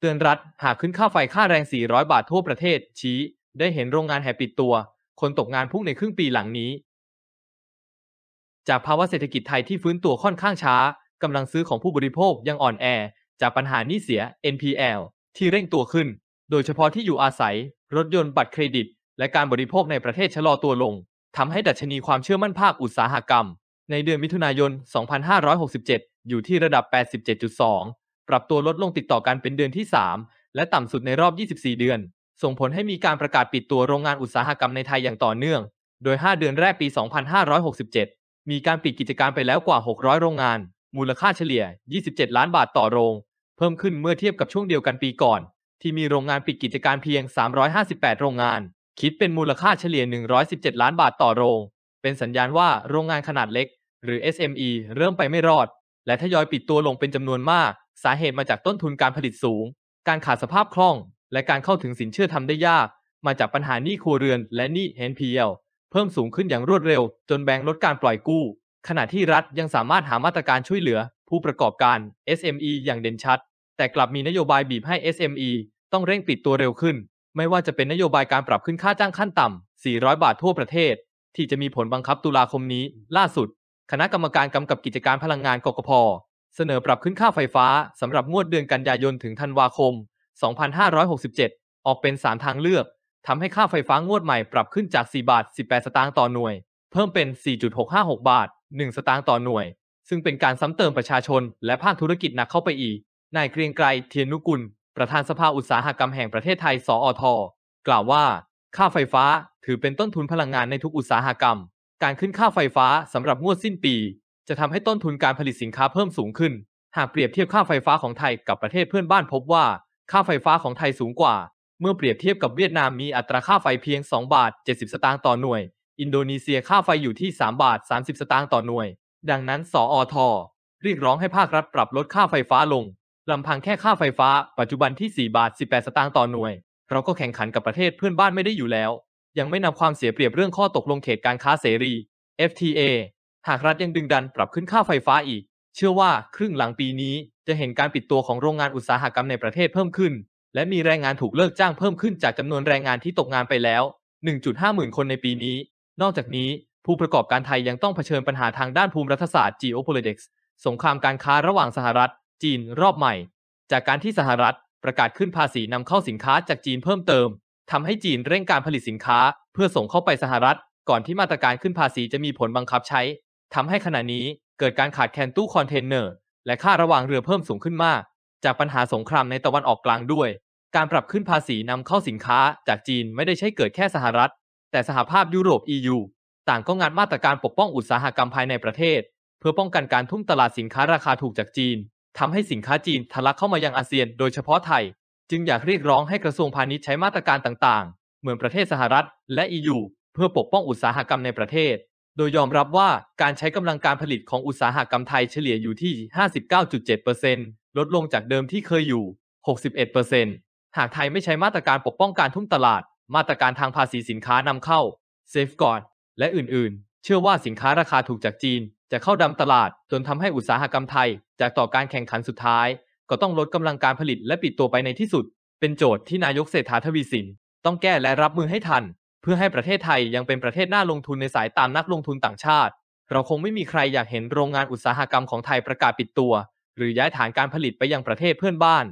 เตือนรัฐ หากขึ้นค่าไฟค่าแรง 400 บาททั่วประเทศ ชี้ ได้เห็นโรงงานแห่ปิดตัว คนตกงานพุ่งในครึ่งปีหลังนี้ จากภาวะเศรษฐกิจไทยที่ฟื้นตัวค่อนข้างช้า กำลังซื้อของผู้บริโภคยังอ่อนแอ จากปัญหานี้เสีย NPL ที่เร่งตัวขึ้น โดยเฉพาะที่อยู่อาศัย รถยนต์บัตรเครดิต และการบริโภคในประเทศชะลอตัวลงทำให้ดัชนีความเชื่อมั่นภาคอุตสาหกรรม ในเดือนมิถุนายน 2567 อยู่ที่ระดับ 87.2ปรับตัวลดลงติดต่อกันเป็นเดือนที่ 3 และต่ำสุดในรอบ 24 เดือน ส่งผลให้มีการประกาศปิดตัวโรงงานอุตสาหกรรมในไทยอย่างต่อเนื่อง โดย 5 เดือนแรกปี 2567 มีการปิดกิจการไปแล้วกว่า 600 โรงงาน มูลค่าเฉลี่ย 27 ล้านบาทต่อโรง เพิ่มขึ้นเมื่อเทียบกับช่วงเดียวกันปีก่อน ที่มีโรงงานปิดกิจการเพียง 358 โรงงาน คิดเป็นมูลค่าเฉลี่ย 117 ล้านบาทต่อโรง เป็นสัญญาณว่าโรงงานขนาดเล็ก หรือ SME เริ่มไปไม่รอด และทยอยปิดตัวลงเป็นจำนวนมากสาเหตุมาจากต้นทุนการผลิตสูง การขาดสภาพคล่อง และการเข้าถึงสินเชื่อทำได้ยาก มาจากปัญหาหนี้ครัวเรือนและหนี้ NPL เพิ่มสูงขึ้นอย่างรวดเร็ว จนแบงก์ลดการปล่อยกู้ ขณะที่รัฐยังสามารถหามาตรการช่วยเหลือผู้ประกอบการ SME อย่างเด่นชัด แต่กลับมีนโยบายบีบให้ SME ต้องเร่งปิดตัวเร็วขึ้น ไม่ว่าจะเป็นนโยบายการปรับขึ้นค่าจ้างขั้นต่ำ 400 บาททั่วประเทศ ที่จะมีผลบังคับตุลาคมนี้ ล่าสุด คณะกรรมการกำกับกิจการพลังงานกกพเสนอปรับขึ้นค่าไฟฟ้า สำหรับงวดเดือนกันยายนถึงธันวาคม 2567 ออกเป็น 3 ทางเลือก ทำให้ค่าไฟฟ้างวดใหม่ปรับขึ้นจาก 4 บาท 18 สตางค์ต่อหน่วย เพิ่มเป็น 4.656 บาท 1 สตางค์ต่อหน่วย ซึ่งเป็นการซ้ำเติมประชาชน และภาคธุรกิจหนักเข้าไปอีก นายเกรียงไกร เทียนนุกุลประธานสภาอุตสาหกรรมแห่งประเทศไทย สอทกล่าวว่า ค่าไฟฟ้าถือเป็นต้นทุนพลังงานในทุกอุตสาหกรรม การขึ้นค่าไฟฟ้าสำหรับงวดสิ้นปีจะทำให้ต้นทุนการผลิตสินค้าเพิ่มสูงขึ้น หากเปรียบเทียบค่าไฟฟ้าของไทยกับประเทศเพื่อนบ้านพบว่า ค่าไฟฟ้าของไทยสูงกว่า เมื่อเปรียบเทียบกับเวียดนามมีอัตราค่าไฟเพียง 2 บาท 70 สตางค์ต่อหน่วย อินโดนีเซียค่าไฟอยู่ที่ 3 บาท 30 สตางค์ต่อหน่วย ดังนั้นสออทเรียกร้องให้ภาครัฐปรับลดค่าไฟฟ้าลงลำพังแค่ค่าไฟฟ้า ปัจจุบันที่4บาท 18 สตางค์ต่อหน่วย เราก็แข่งขันกับประเทศเพื่อนบ้านไม่ได้อยู่แล้ว ยังไม่นำความเสียเปรียบเรื่องข้อตกลงเขตการค้าเสรี FTA หากรัฐยังดึงดันปรับขึ้นค่าไฟฟ้าอีก เชื่อว่าครึ่งหลังปีนี้จะเห็นการปิดตัวของโรงงานอุตสาหกรรมในประเทศเพิ่มขึ้น และมีแรงงานถูกเลิกจ้างเพิ่มขึ้นจากจำนวนแรงงานที่ตกงานไปแล้ว 1.5 หมื่นคนในปีนี้ นอกจากนี้ผู้ประกอบการไทยยังต้องเผชิญปัญหาทางด้านภูมิรัฐศาสตร์ geopolitics สงครามการค้าระหว่างสหรัฐ จีนรอบใหม่ จากการที่สหรัฐประกาศขึ้นภาษีนำเข้าสินค้าจากจีนเพิ่มเติมทำให้จีนเร่งการผลิตสินค้า เพื่อส่งเข้าไปสหรัฐ ก่อนที่มาตรการขึ้นภาษีจะมีผลบังคับใช้ทำให้ขณะนี้เกิดการขาดแคลนตู้คอนเทนเนอร์และค่าระหว่างเรือเพิ่มสูงขึ้นมาก จากปัญหาสงครามในตะวันออกกลางด้วย การปรับขึ้นภาษีนำเข้าสินค้าจากจีนไม่ได้ใช้เกิดแค่สหรัฐ แต่สหภาพยุโรป EU ต่างก็งานมาตรการปกป้องอุตสาหกรรมภายในประเทศ เพื่อป้องกันการทุ่มตลาดสินค้าราคาถูกจากจีนทำให้สินค้าจีนทะลักเข้ามายังอาเซียน โดยเฉพาะไทย จึงอยากเรียกร้องให้กระทรวงพาณิชย์ใช้มาตรการต่างๆ เหมือนประเทศสหรัฐ และ EU เพื่อปกป้องอุตสาหกรรมในประเทศโดยยอมรับว่าการใช้กำลังการผลิตของอุตสาหกรรมไทยเฉลี่ยอยู่ที่ 59.7%ลดลงจากเดิมที่เคยอยู่ 61%หากไทยไม่ใช้มาตรการปกป้องการทุ่มตลาดมาตรการทางภาษีสินค้านำเข้าเซฟก่อนและอื่นๆ เชื่อว่าสินค้าราคาถูกจากจีน จะเข้าดำตลาด จนทำให้อุตสาหกรรมไทย จากต่อการแข่งขันสุดท้าย ก็ต้องลดกำลังการผลิต และปิดตัวไปในที่สุด เป็นโจทย์ที่นายกเศรษฐาทวีสิน ต้องแก้และรับมือให้ทันเพื่อให้ประเทศไทยยังเป็นประเทศน่าลงทุนในสายตามนักลงทุนต่างชาติ เราคงไม่มีใครอยากเห็นโรงงานอุตสาหกรรมของไทยประกาศปิดตัว หรือย้ายฐานการผลิตไปยังประเทศเพื่อนบ้าน